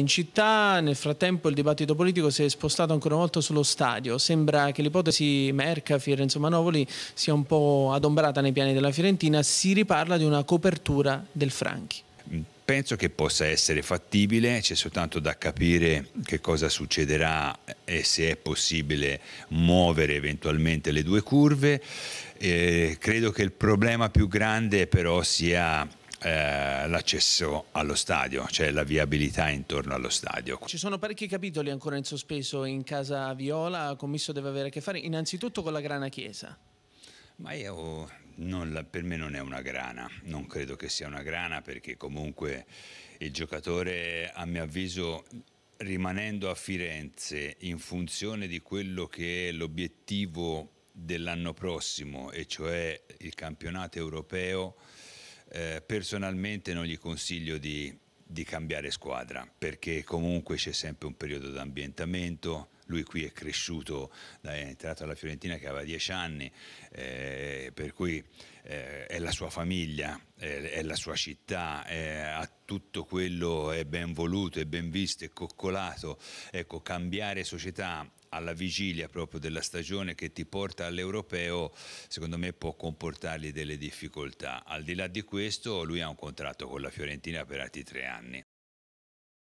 In città nel frattempo il dibattito politico si è spostato ancora una volta sullo stadio, sembra che l'ipotesi Merca, Fiorenzo Manovoli sia un po' adombrata nei piani della Fiorentina, si riparla di una copertura del Franchi mm, penso che possa essere fattibile, c'è soltanto da capire che cosa succederà e se è possibile muovere eventualmente le due curve. Eh, credo che il problema più grande però sia eh, l'accesso allo stadio, cioè la viabilità intorno allo stadio. Ci sono parecchi capitoli ancora in sospeso in casa Viola, Commisso deve avere a che fare innanzitutto con la grana chiesa. Ma io non, per me non è una grana, non credo che sia una grana perché comunque il giocatore a mio avviso rimanendo a Firenze in funzione di quello che è l'obiettivo dell'anno prossimo e cioè il campionato europeo eh, personalmente non gli consiglio di, di cambiare squadra perché comunque c'è sempre un periodo d'ambientamento, lui qui è cresciuto, è entrato alla Fiorentina che aveva 10 anni, eh, per cui eh, è la sua famiglia, è, è la sua città, è, a tutto quello è ben voluto, è ben visto, è coccolato. Ecco, cambiare società alla vigilia proprio della stagione che ti porta all'europeo, secondo me può comportargli delle difficoltà. Al di là di questo, lui ha un contratto con la Fiorentina per altri tre anni.